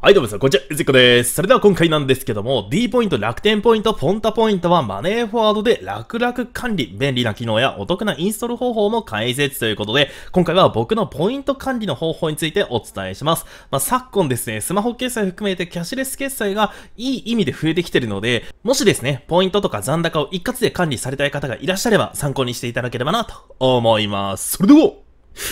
はいどうも皆さん、こんにちは、うずっこです。それでは今回なんですけども、D ポイント、楽天ポイント、ポンタポイントはマネーフォワードで楽々管理、便利な機能やお得なインストール方法も解説ということで、今回は僕のポイント管理の方法についてお伝えします。まあ、昨今ですね、スマホ決済含めてキャッシュレス決済がいい意味で増えてきてるので、もしですね、ポイントとか残高を一括で管理されたい方がいらっしゃれば参考にしていただければなと思います。それでは、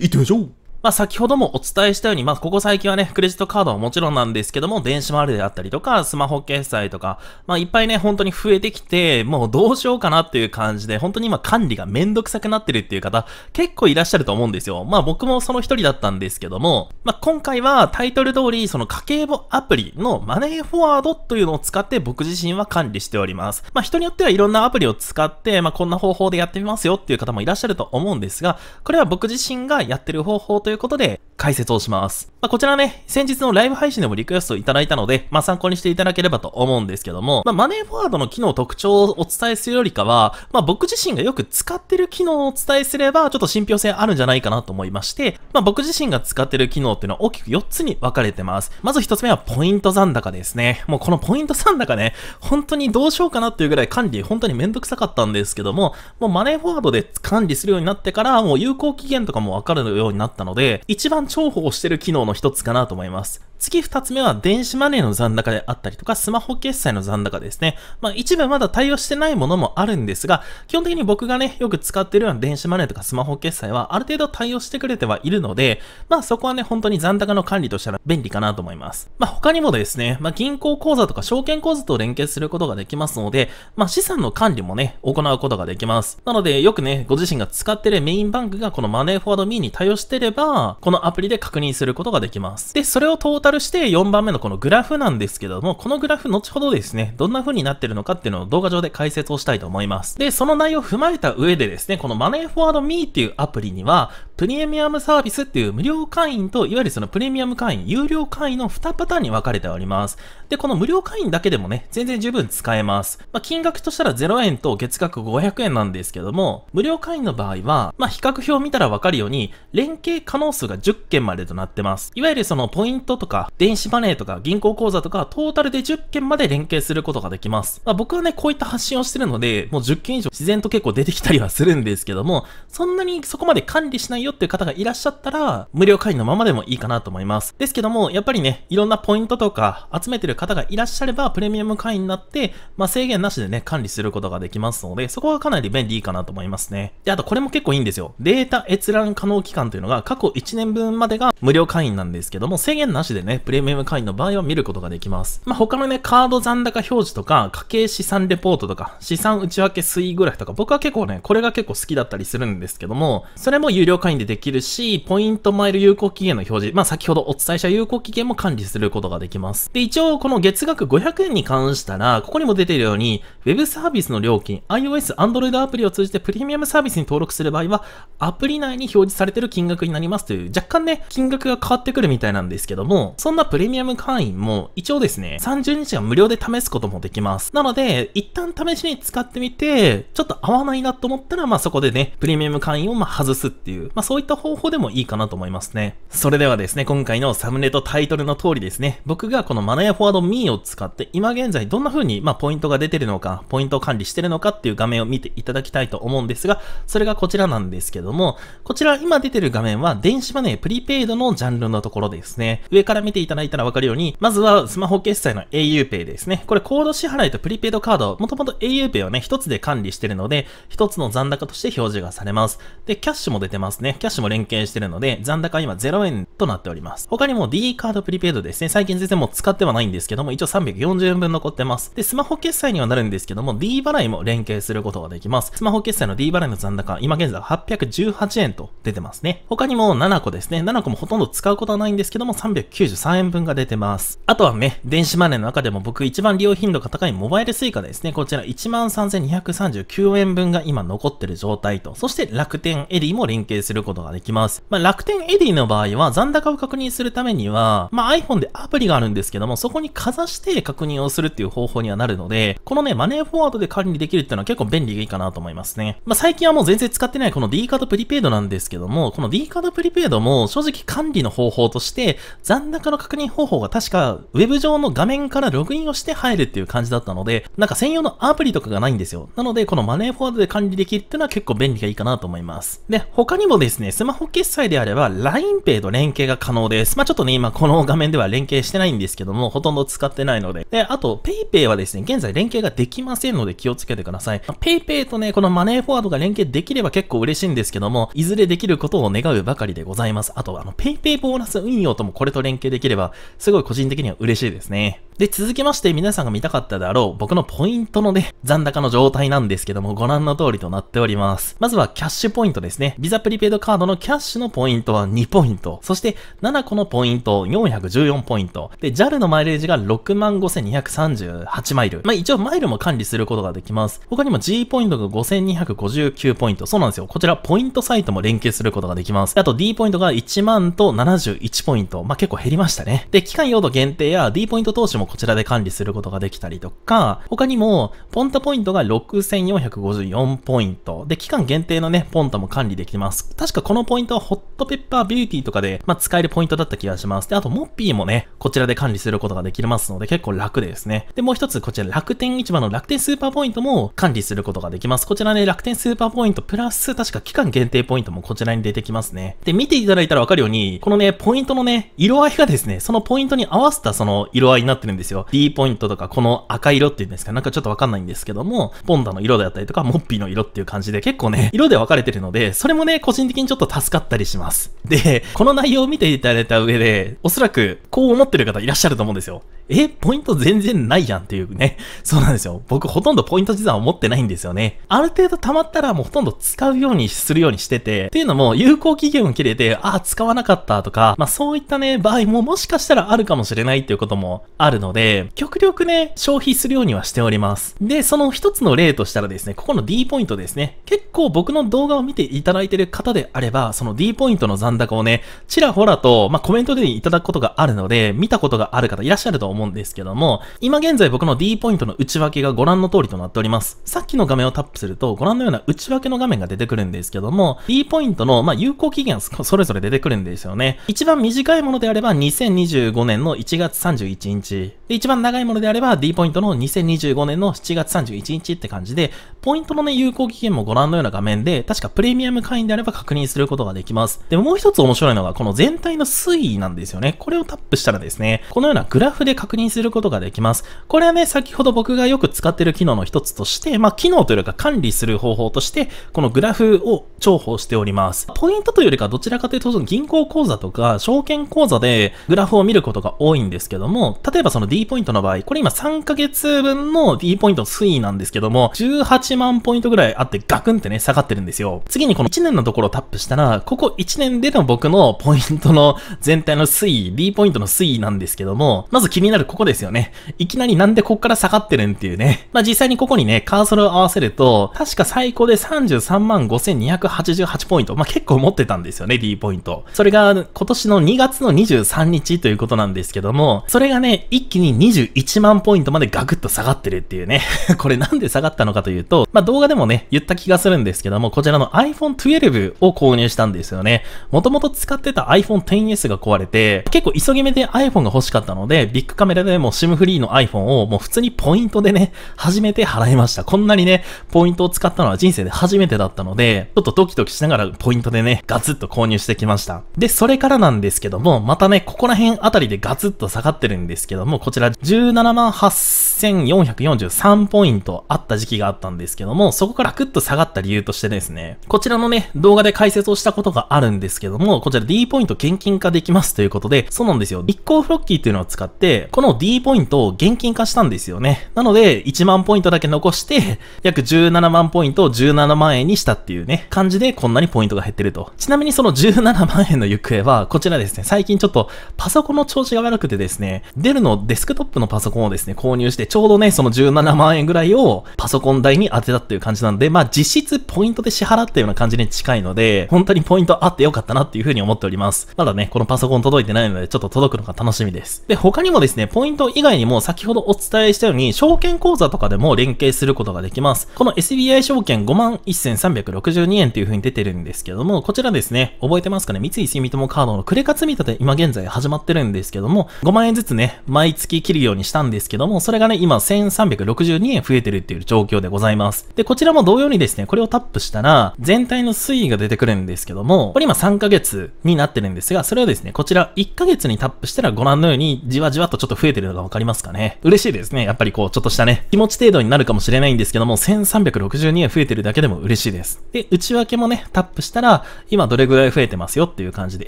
行ってみましょうまあ、先ほどもお伝えしたように、まあ、ここ最近はね、クレジットカードはもちろんなんですけども、電子マネーであったりとか、スマホ決済とか、まあ、いっぱいね、本当に増えてきて、もうどうしようかなっていう感じで、本当に今管理がめんどくさくなってるっていう方、結構いらっしゃると思うんですよ。まあ、僕もその一人だったんですけども、まあ、今回はタイトル通り、その家計簿アプリのマネーフォワードというのを使って僕自身は管理しております。まあ、人によってはいろんなアプリを使って、まあ、こんな方法でやってみますよっていう方もいらっしゃると思うんですが、これは僕自身がやってる方法とということで解説をします。まあ、こちらね、先日のライブ配信でもリクエストいただいたので、まあ、参考にしていただければと思うんですけども、まあ、マネーフォワードの機能特徴をお伝えするよりかは、まあ、僕自身がよく使ってる機能をお伝えすれば、ちょっと信憑性あるんじゃないかなと思いまして、まあ、僕自身が使ってる機能っていうのは大きく4つに分かれてます。まず1つ目はポイント残高ですね。もうこのポイント残高ね、本当にどうしようかなっていうぐらい管理本当にめんどくさかったんですけども、もうマネーフォワードで管理するようになってから、もう有効期限とかもわかるようになったので、で、一番重宝してる機能の一つかなと思います。次2つ目は電子マネーの残高であったりとか、スマホ決済の残高ですね。まあ一部まだ対応してないものもあるんですが、基本的に僕がね、よく使ってるような電子マネーとかスマホ決済はある程度対応してくれてはいるので、まあそこはね、本当に残高の管理としたら便利かなと思います。まあ他にもですね、まあ銀行口座とか証券口座と連携することができますので、まあ資産の管理もね、行うことができます。なのでよくね、ご自身が使ってるメインバンクがこのマネーフォワードミーに対応してれば、が、このアプリで確認することができます。で、それをトータルして4番目のこのグラフなんですけども、このグラフ後ほどですね、どんな風になってるのかっていうのを動画上で解説をしたいと思います。で、その内容を踏まえた上でですね、このマネーフォワードミーっていうアプリには、プレミアムサービスっていう無料会員と、いわゆるそのプレミアム会員、有料会員の2パターンに分かれております。で、この無料会員だけでもね、全然十分使えます。まあ、金額としたら0円と月額500円なんですけども、無料会員の場合は、まあ、比較表を見たら分かるように、連携可能数が10件までとなってます。いわゆるそのポイントとか、電子マネーとか、銀行口座とか、トータルで10件まで連携することができます。まあ、僕はね、こういった発信をしてるので、もう10件以上自然と結構出てきたりはするんですけども、そんなにそこまで管理しないよよっていう方がいらっしゃったら、無料会員のままでもいいかなと思います。ですけども、やっぱりね、いろんなポイントとか集めてる方がいらっしゃれば、プレミアム会員になって、まあ、制限なしでね、管理することができますので、そこはかなり便利かなと思いますね。で、あとこれも結構いいんですよ。データ閲覧可能期間というのが、過去1年分までが無料会員なんですけども、制限なしでね、プレミアム会員の場合は見ることができます。まあ、他のね、カード残高表示とか、家計資産レポートとか、資産内訳推移グラフとか、僕は結構ね、これが結構好きだったりするんですけども、それも有料会員でできるし、ポイントマイル有効期限の表示、まあ先ほどお伝えした有効期限も管理することができます。で、一応この月額500円に関したら、ここにも出ているように、ウェブサービスの料金、iOS、Android アプリを通じてプレミアムサービスに登録する場合は、アプリ内に表示されている金額になりますという、若干ね、金額が変わってくるみたいなんですけども、そんなプレミアム会員も、一応ですね、30日は無料で試すこともできます。なので、一旦試しに使ってみて、ちょっと合わないなと思ったら、まあそこでね、プレミアム会員をま外すっていう、まあそういった方法でもいいかなと思いますね。それではですね、今回のサムネとタイトルの通りですね、僕がこのマナヤフォワード Me を使って、今現在どんな風に、まあ、ポイントが出てるのか、ポイントを管理してるのかっていう画面を見ていただきたいと思うんですが、それがこちらなんですけども、こちら今出てる画面は、電子マネープリペイドのジャンルのところですね。上から見ていただいたらわかるように、まずはスマホ決済の auPay ですね。これコード支払いとプリペイドカード、もともと auPay はね、一つで管理してるので、一つの残高として表示がされます。で、キャッシュも出てますね。ね、キャッシュも連携してるので、残高は今0円となっております。他にも D カードプリペイドですね、最近全然もう使ってはないんですけども、一応340円分残ってます。で、スマホ決済にはなるんですけども、D 払いも連携することができます。スマホ決済の D 払いの残高、今現在818円と出てますね。他にも7個ですね、7個もほとんど使うことはないんですけども、393円分が出てます。あとはね、電子マネーの中でも僕一番利用頻度が高いモバイルスイカですね、こちら13,239円分が今残ってる状態と、そして楽天エリーも連携するることができます。まあ、楽天エディの場合は残高を確認するためには、まあ、iPhone でアプリがあるんですけども、そこにかざして確認をするっていう方法にはなるので、このね、マネーフォワードで管理できるっていうのは結構便利がいいかなと思いますね。まあ、最近はもう全然使ってないこの D カードプリペイドなんですけども、この D カードプリペイドも正直管理の方法として、残高の確認方法が確か Web 上の画面からログインをして入るっていう感じだったので、なんか専用のアプリとかがないんですよ。なので、このマネーフォワードで管理できるっていうのは結構便利がいいかなと思います。で、他にもでですね、スマホ決済であれば LINEPay と連携が可能です。まあ、ちょっとね、今この画面では連携してないんですけども、ほとんど使ってないので。で、あと PayPay はですね、現在連携ができませんので気をつけてください。PayPay とね、このマネーフォワードが連携できれば結構嬉しいんですけども、いずれできることを願うばかりでございます。あと、あの、PayPay ボーナス運用ともこれと連携できれば、すごい個人的には嬉しいですね。で、続きまして皆さんが見たかったであろう、僕のポイントのね、残高の状態なんですけども、ご覧の通りとなっております。まずはキャッシュポイントですね。ビザプリペイドカードのキャッシュのポイントは2ポイント。そして、7個のポイント、414ポイント。で、JAL のマイレージが65,238マイル。まあ、一応マイルも管理することができます。他にも G ポイントが5,259ポイント。そうなんですよ。こちら、ポイントサイトも連携することができます。あと、D ポイントが1万と71ポイント。まあ、結構減りましたね。で、期間用途限定や D ポイント投資もこちらで管理することができたりとか、他にも、ポンタポイントが6454ポイント。で、期間限定のね、ポンタも管理できます。確確かこのポイントはホットペッパービューティーとかで、まあ、使えるポイントだった気がします。で、あと、モッピーもね、こちらで管理することができますので、結構楽ですね。で、もう一つ、こちら楽天市場の楽天スーパーポイントも管理することができます。こちらね、楽天スーパーポイントプラス、確か期間限定ポイントもこちらに出てきますね。で、見ていただいたらわかるように、このね、ポイントのね、色合いがですね、そのポイントに合わせたその色合いになってるんですよ。D ポイントとか、この赤色っていうんですか、なんかちょっとわかんないんですけども、ポンダの色であったりとか、モッピーの色っていう感じで、結構ね、色で分かれてるので、それもね、個人的に近ちょっと助かったりします。で、この内容を見ていただいた上で、おそらくこう思ってる方いらっしゃると思うんですよ。え、ポイント全然ないじゃんっていうね。そうなんですよ。僕ほとんどポイント持算を持ってないんですよね。ある程度貯まったらもうほとんど使うようにするようにしてて、っていうのも有効期限を切れて、ああ、使わなかったとか、まあそういったね、場合ももしかしたらあるかもしれないっていうこともあるので、極力ね、消費するようにはしております。で、その一つの例としたらですね、ここの D ポイントですね。結構僕の動画を見ていただいてる方でであれば、その D ポイントの残高をね、ちらほらと、まあ、コメントでいただくことがあるので、見たことがある方いらっしゃると思うんですけども、今現在僕の D ポイントの内訳がご覧の通りとなっております。さっきの画面をタップすると、ご覧のような内訳の画面が出てくるんですけども、D ポイントの、ま有効期限それぞれ出てくるんですよね。一番短いものであれば、2025年の1月31日。で、一番長いものであれば、D ポイントの2025年の7月31日って感じで、ポイントのね、有効期限もご覧のような画面で、確かプレミアム会員であれば確認にすることができます。で、もう一つ面白いのが、この全体の推移なんですよね。これをタップしたらですね、このようなグラフで確認することができます。これはね、先ほど僕がよく使ってる機能の一つとして、まあ、機能というか管理する方法として、このグラフを重宝しております。ポイントというよりか、どちらかというと、その銀行口座とか、証券口座でグラフを見ることが多いんですけども、例えばその D ポイントの場合、これ今3ヶ月分の D ポイント推移なんですけども、18万ポイントぐらいあってガクンってね、下がってるんですよ。次にこの1年のところップしたら、ここ1年での僕のポイントの全体の推移、D ポイントの推移なんですけども、まず気になるここですよね。いきなりなんでこっから下がってるんっていうね。まあ、実際にここにね、カーソルを合わせると、確か最高で33万5288ポイント。まあ、結構持ってたんですよね、D ポイント。それが今年の2月の23日ということなんですけども、それがね、一気に21万ポイントまでガクッと下がってるっていうね。これなんで下がったのかというと、まあ、動画でもね、言った気がするんですけども、こちらの iPhone 12をを購入したんですよね。もともと使ってた iPhone XS が壊れて、結構急ぎ目で iPhone が欲しかったので、ビッグカメラでも SIM フリーの iPhone をもう普通にポイントでね、初めて払いました。こんなにね、ポイントを使ったのは人生で初めてだったので、ちょっとドキドキしながらポイントでね、ガツッと購入してきました。で、それからなんですけども、またね、ここら辺あたりでガツッと下がってるんですけども、こちら17万8443ポイントあった時期があったんですけども、そこからガクッと下がった理由としてですね、こちらのね、動画で解説をしたことがあるんですけども、こちら D ポイント現金化できますということで、そうなんですよ。日光フロッキーっていうのを使って、この D ポイントを現金化したんですよね。なので、1万ポイントだけ残して、約17万ポイントを17万円にしたっていうね、感じでこんなにポイントが減ってると。ちなみにその17万円の行方は、こちらですね、最近ちょっとパソコンの調子が悪くてですね、デルのデスクトップのパソコンをですね、購入して、ちょうどね、その17万円ぐらいをパソコン代に当てたっていう感じなんで、まあ実質ポイントで支払ったような感じに近いので、で、本当にポイントあってよかったなっていう風に思っております。まだね、このパソコン届いてないので、ちょっと届くのが楽しみです。で、他にもですね、ポイント以外にも先ほどお伝えしたように、証券口座とかでも連携することができます。この SBI 証券51,362円っていう風に出てるんですけども、こちらですね、覚えてますかね三井住友カードのクレカ積み立て今現在始まってるんですけども、5万円ずつね、毎月切るようにしたんですけども、それがね、今1362円増えてるっていう状況でございます。で、こちらも同様にですね、これをタップしたら、全体の推移が出てくるんですけども、これ今3ヶ月になってるんですが、それはですね、こちら1ヶ月にタップしたらご覧のようにじわじわとちょっと増えてるのがわかりますかね。嬉しいですね。やっぱりこう、ちょっとしたね、気持ち程度になるかもしれないんですけども、1362円増えてるだけでも嬉しいです。で、内訳もね、タップしたら、今どれぐらい増えてますよっていう感じで、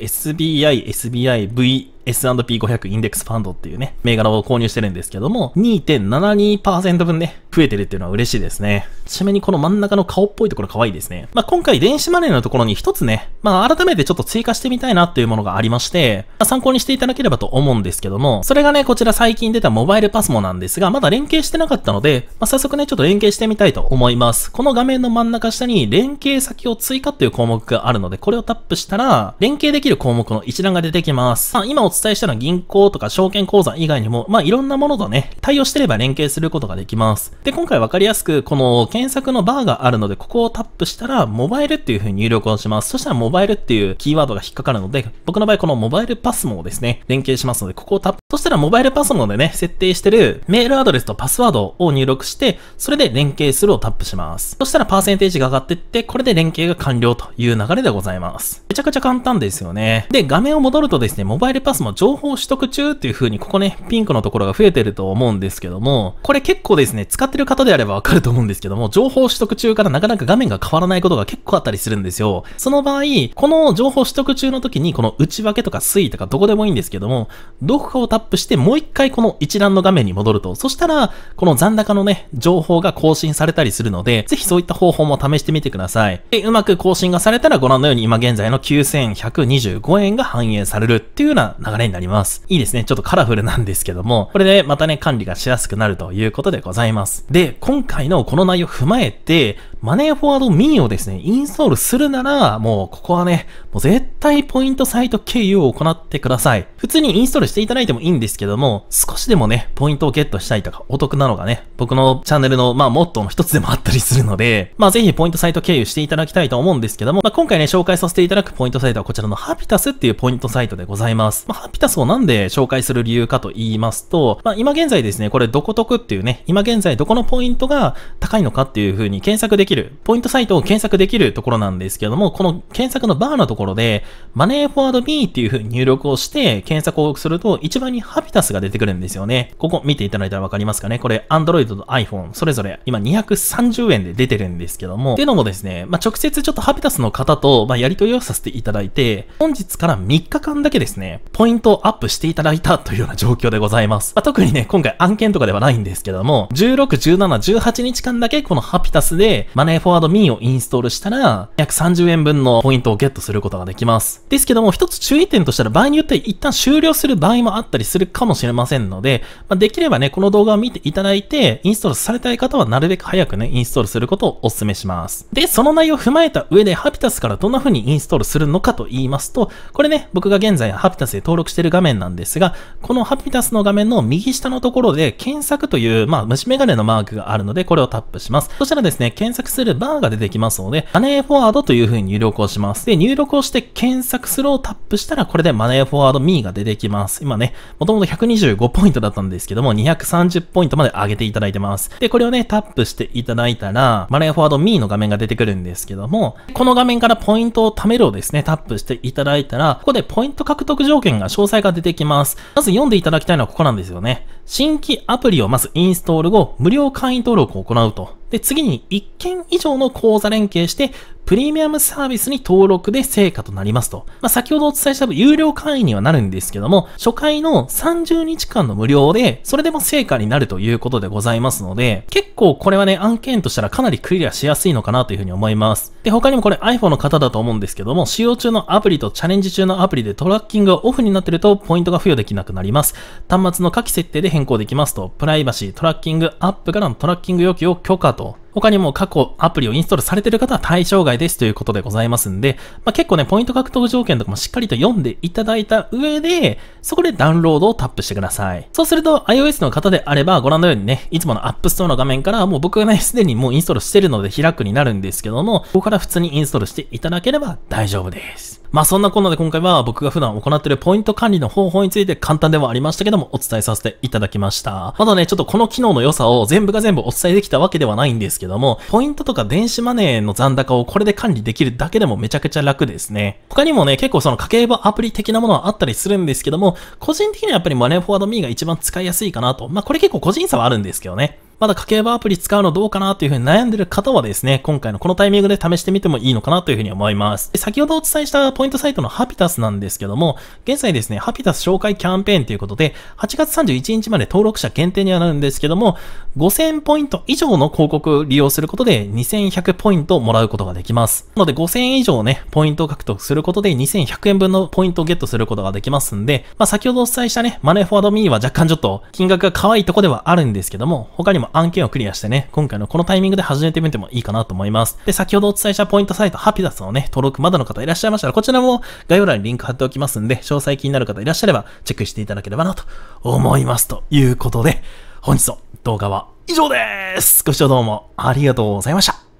SBI、SBI、V、S&P500 インデックスファンドっていうね、銘柄を購入してるんですけども、2.72%分ね、増えてるっていうのは嬉しいですね。ちなみにこの真ん中の顔っぽいところ可愛いですね。まあ、今回電子マネーのところに一つね、まあ、改めてちょっと追加してみたいなっていうものがありまして、まあ、参考にしていただければと思うんですけども、それがね、こちら最近出たモバイルパスモなんですが、まだ連携してなかったので、まあ、早速ね、ちょっと連携してみたいと思います。この画面の真ん中下に連携先を追加っていう項目があるので、これをタップしたら、連携できる項目の一覧が出てきます。まあ、今伝えしたのは銀行とか証券口座以外にも、まあ、いろんなものとね、対応してれば連携することができます。で、今回わかりやすく、この検索のバーがあるので、ここをタップしたら、モバイルっていう風に入力をします。そしたら、モバイルっていうキーワードが引っかかるので、僕の場合、このモバイルパスもですね、連携しますので、ここをタッそしたらモバイルパソコンでね、設定してるメールアドレスとパスワードを入力して、それで連携するをタップします。そしたらパーセンテージが上がってって、これで連携が完了という流れでございます。めちゃくちゃ簡単ですよね。で、画面を戻るとですね、モバイルパスも情報取得中っていう風に、ここね、ピンクのところが増えてると思うんですけども、これ結構ですね、使ってる方であればわかると思うんですけども、情報取得中からなかなか画面が変わらないことが結構あったりするんですよ。その場合、この情報取得中の時に、この内訳とか推移とかどこでもいいんですけども、どこかをタップップして、もう一回この一覧の画面に戻ると、そしたら、この残高のね、情報が更新されたりするので、ぜひそういった方法も試してみてください。で、うまく更新がされたら、ご覧のように今現在の9125円が反映されるっていうような流れになります。いいですね。ちょっとカラフルなんですけども、これでまたね、管理がしやすくなるということでございます。で、今回のこの内容を踏まえて、マネーフォワードミーをですね、インストールするなら、もうここはね、もう絶対ポイントサイト経由を行ってください。普通にインストールしていただいてもいいんですけども、少しでもね、ポイントをゲットしたいとかお得なのがね、僕のチャンネルの、まあ、モットーの一つでもあったりするので、まあ、ぜひポイントサイト経由していただきたいと思うんですけども、まあ、今回ね、紹介させていただくポイントサイトはこちらのハピタスっていうポイントサイトでございます。まあ、ハピタスをなんで紹介する理由かと言いますと、まあ、今現在ですね、これどこ得っていうね、今現在どこのポイントが高いのかっていう風に検索でききる、ポイントサイトを検索できるところなんですけども、この検索のバーのところで、マネーフォワード B っていう風に入力をして、検索をすると、一番にハピタスが出てくるんですよね。ここ見ていただいたらわかりますかね。これ、Android と iPhone、それぞれ、今230円で出てるんですけども、ってのもですね、まあ、直接ちょっとハピタスの方と、まあ、やり取りをさせていただいて、本日から3日間だけですね、ポイントをアップしていただいたというような状況でございます。まあ、特にね、今回案件とかではないんですけども、16、17、18日間だけこのハピタスで、マネーフォワードミーをインストールしたら、約30円分のポイントをゲットすることができます。ですけども、一つ注意点としたら場合によって一旦終了する場合もあったりするかもしれませんので、まあ、できればね、この動画を見ていただいて、インストールされたい方はなるべく早くね、インストールすることをお勧めします。で、その内容を踏まえた上で、ハピタスからどんな風にインストールするのかと言いますと、これね、僕が現在ハピタスで登録している画面なんですが、このハピタスの画面の右下のところで、検索という、まあ、虫眼鏡のマークがあるので、これをタップします。そしたらですね、検索するバーが出てきますので、マネーフォワードという風に入力をします。で、入力をして検索するをタップしたら、これでマネーフォワードミーが出てきます。今ね、もともと125ポイントだったんですけども、230ポイントまで上げていただいてます。で、これをね、タップしていただいたら、マネーフォワードミーの画面が出てくるんですけども、この画面からポイントを貯めるをですね、タップしていただいたら、ここでポイント獲得条件が詳細が出てきます。まず読んでいただきたいのはここなんですよね。新規アプリをまずインストール後、無料会員登録を行うと。で、次に1件以上の口座連携して、プレミアムサービスに登録で成果となりますと。まあ、先ほどお伝えした有料会員にはなるんですけども、初回の30日間の無料で、それでも成果になるということでございますので、結構これはね、案件としたらかなりクリアしやすいのかなというふうに思います。で、他にもこれ iPhone の方だと思うんですけども、使用中のアプリとチャレンジ中のアプリでトラッキングがオフになってると、ポイントが付与できなくなります。端末の下記設定で変更できますと、プライバシー、トラッキングアップからのトラッキング要求を許可と他にも過去アプリをインストールされてる方は対象外ですということでございますんで、まあ、結構ね、ポイント獲得条件とかもしっかりと読んでいただいた上で、そこでダウンロードをタップしてください。そうすると iOS の方であればご覧のようにね、いつもの App Store の画面からもう僕がね、すでにもうインストールしてるので開くになるんですけども、ここから普通にインストールしていただければ大丈夫です。まあそんなこんなで今回は僕が普段行っているポイント管理の方法について簡単ではありましたけどもお伝えさせていただきました。まだね、ちょっとこの機能の良さを全部が全部お伝えできたわけではないんですけども、ポイントとか電子マネーの残高をこれで管理できるだけでもめちゃくちゃ楽ですね。他にもね、結構その家計簿アプリ的なものはあったりするんですけども、個人的にはやっぱりマネーフォワードミーが一番使いやすいかなと。まあこれ結構個人差はあるんですけどね。まだ家計簿アプリ使うのどうかなというふうに悩んでる方はですね、今回のこのタイミングで試してみてもいいのかなというふうに思います。先ほどお伝えしたポイントサイトのハピタスなんですけども、現在ですね、ハピタス紹介キャンペーンということで、8月31日まで登録者限定にはなるんですけども、5000ポイント以上の広告利用することで2100ポイントをもらうことができます。なので5000以上ね、ポイントを獲得することで2100円分のポイントをゲットすることができますんで、まあ先ほどお伝えしたね、マネーフォワードミーは若干ちょっと金額が可愛いとこではあるんですけども、他にも案件をクリアしてね、今回のこのタイミングで始めてみてもいいかなと思います。で、先ほどお伝えしたポイントサイト、ハピダスのね、登録まだの方いらっしゃいましたら、こちらも概要欄にリンク貼っておきますんで、詳細気になる方いらっしゃれば、チェックしていただければなと思います。ということで、本日の動画は以上ですご視聴どうもありがとうございました。